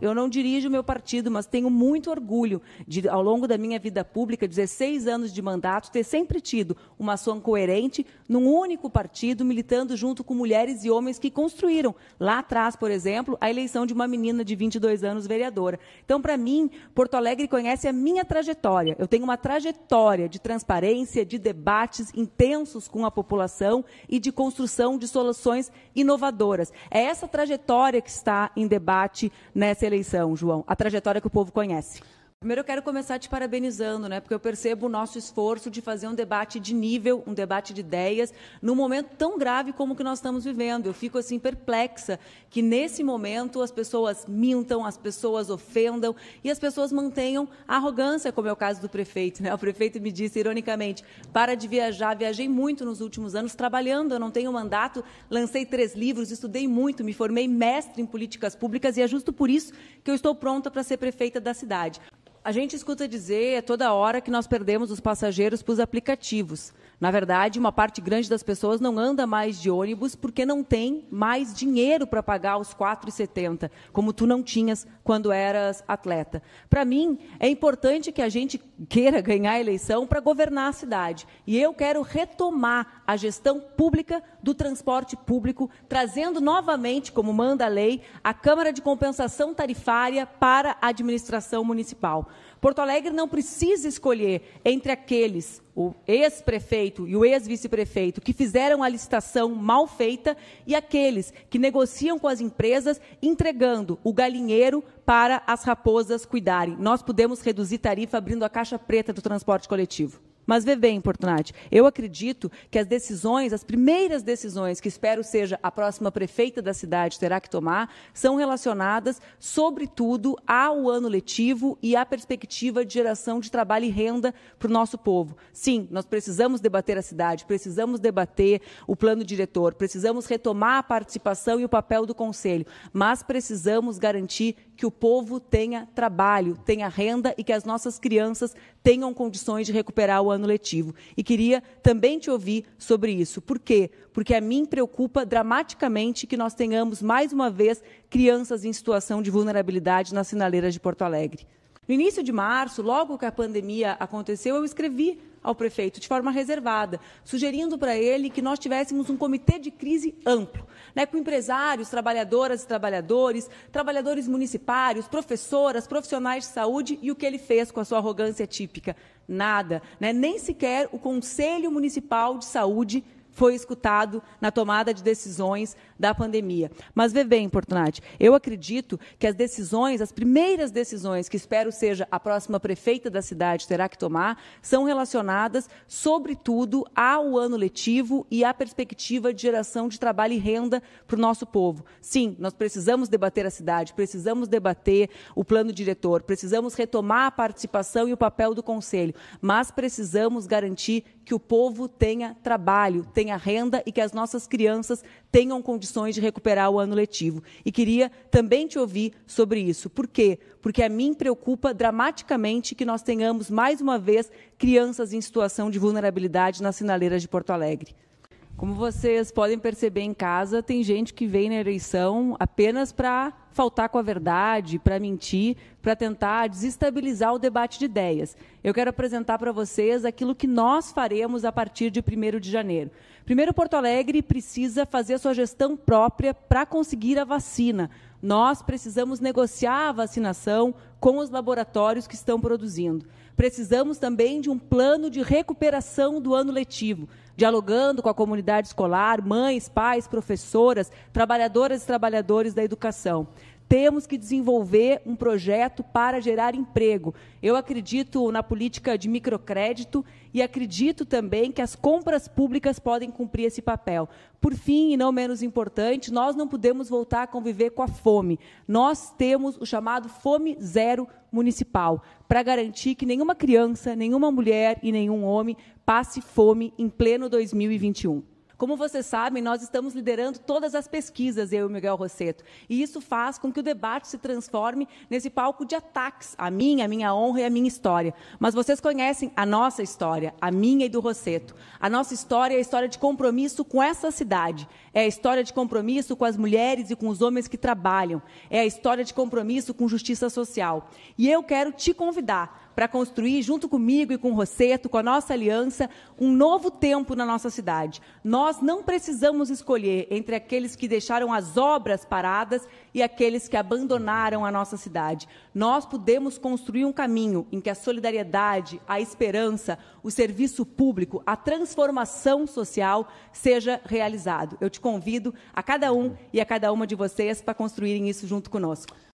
Eu não dirijo meu partido, mas tenho muito orgulho de, ao longo da minha vida pública, 16 anos de mandato, ter sempre tido uma ação coerente num único partido, militando junto com mulheres e homens que construíram lá atrás, por exemplo, a eleição de uma menina de 22 anos vereadora. Então, para mim, Porto Alegre conhece a minha trajetória. Eu tenho uma trajetória de transparência, de debates intensos com a população e de construção de soluções inovadoras. É essa trajetória que está em debate nessa eleição eleição, João, a trajetória que o povo conhece. Primeiro eu quero começar te parabenizando, né? Porque eu percebo o nosso esforço de fazer um debate de nível, um debate de ideias, num momento tão grave como o que nós estamos vivendo. Eu fico assim perplexa que nesse momento as pessoas mintam, as pessoas ofendam e as pessoas mantenham arrogância, como é o caso do prefeito, né? O prefeito me disse ironicamente: "Para de viajar, viajei muito nos últimos anos trabalhando, eu não tenho mandato, lancei três livros, estudei muito, me formei mestre em políticas públicas e é justo por isso que eu estou pronta para ser prefeita da cidade" a gente escuta dizer toda hora que nós perdemos os passageiros para os aplicativos. Na verdade, uma parte grande das pessoas não anda mais de ônibus porque não tem mais dinheiro para pagar os 4,70, como tu não tinhas quando eras atleta. Para mim, é importante que a gente queira ganhar a eleição para governar a cidade. E eu quero retomar a gestão pública do transporte público, trazendo novamente, como manda a lei, a Câmara de Compensação Tarifária para a administração municipal. Porto Alegre não precisa escolher entre aqueles, o ex-prefeito e o ex-vice-prefeito, que fizeram a licitação mal feita e aqueles que negociam com as empresas entregando o galinheiro para as raposas cuidarem. Nós podemos reduzir tarifa abrindo a caixa preta do transporte coletivo. Mas vê bem, Portunati, eu acredito que as decisões, as primeiras decisões que espero seja a próxima prefeita da cidade terá que tomar, são relacionadas, sobretudo, ao ano letivo e à perspectiva de geração de trabalho e renda para o nosso povo. Sim, nós precisamos debater a cidade, precisamos debater o plano diretor, precisamos retomar a participação e o papel do Conselho, mas precisamos garantir que o povo tenha trabalho, tenha renda e que as nossas crianças tenham condições de recuperar o ano letivo. E queria também te ouvir sobre isso. Por quê? Porque a mim preocupa dramaticamente que nós tenhamos, mais uma vez, crianças em situação de vulnerabilidade nas sinaleiras de Porto Alegre. No início de março, logo que a pandemia aconteceu, eu escrevi ao prefeito de forma reservada, sugerindo para ele que nós tivéssemos um comitê de crise amplo, né, com empresários, trabalhadoras e trabalhadores, trabalhadores municipais, professoras, profissionais de saúde e o que ele fez com a sua arrogância típica? Nada, né? nem sequer o Conselho Municipal de Saúde foi escutado na tomada de decisões da pandemia. Mas vê bem, Portunati, eu acredito que as decisões, as primeiras decisões que espero seja a próxima prefeita da cidade terá que tomar, são relacionadas, sobretudo, ao ano letivo e à perspectiva de geração de trabalho e renda para o nosso povo. Sim, nós precisamos debater a cidade, precisamos debater o plano diretor, precisamos retomar a participação e o papel do Conselho, mas precisamos garantir que o povo tenha trabalho, tenha tenha renda e que as nossas crianças tenham condições de recuperar o ano letivo. E queria também te ouvir sobre isso. Por quê? Porque a mim preocupa dramaticamente que nós tenhamos, mais uma vez, crianças em situação de vulnerabilidade nas sinaleiras de Porto Alegre. Como vocês podem perceber em casa, tem gente que vem na eleição apenas para faltar com a verdade, para mentir, para tentar desestabilizar o debate de ideias. Eu quero apresentar para vocês aquilo que nós faremos a partir de 1 de janeiro. Primeiro, Porto Alegre precisa fazer sua gestão própria para conseguir a vacina. Nós precisamos negociar a vacinação com os laboratórios que estão produzindo precisamos também de um plano de recuperação do ano letivo, dialogando com a comunidade escolar, mães, pais, professoras, trabalhadoras e trabalhadores da educação temos que desenvolver um projeto para gerar emprego. Eu acredito na política de microcrédito e acredito também que as compras públicas podem cumprir esse papel. Por fim, e não menos importante, nós não podemos voltar a conviver com a fome. Nós temos o chamado Fome Zero Municipal para garantir que nenhuma criança, nenhuma mulher e nenhum homem passe fome em pleno 2021. Como vocês sabem, nós estamos liderando todas as pesquisas, eu e Miguel Rosseto. E isso faz com que o debate se transforme nesse palco de ataques a mim, a minha honra e a minha história. Mas vocês conhecem a nossa história, a minha e do Rosseto. A nossa história é a história de compromisso com essa cidade. É a história de compromisso com as mulheres e com os homens que trabalham. É a história de compromisso com justiça social. E eu quero te convidar para construir, junto comigo e com o Rosseto, com a nossa aliança, um novo tempo na nossa cidade. Nós nós não precisamos escolher entre aqueles que deixaram as obras paradas e aqueles que abandonaram a nossa cidade. Nós podemos construir um caminho em que a solidariedade, a esperança, o serviço público, a transformação social seja realizado. Eu te convido a cada um e a cada uma de vocês para construírem isso junto conosco.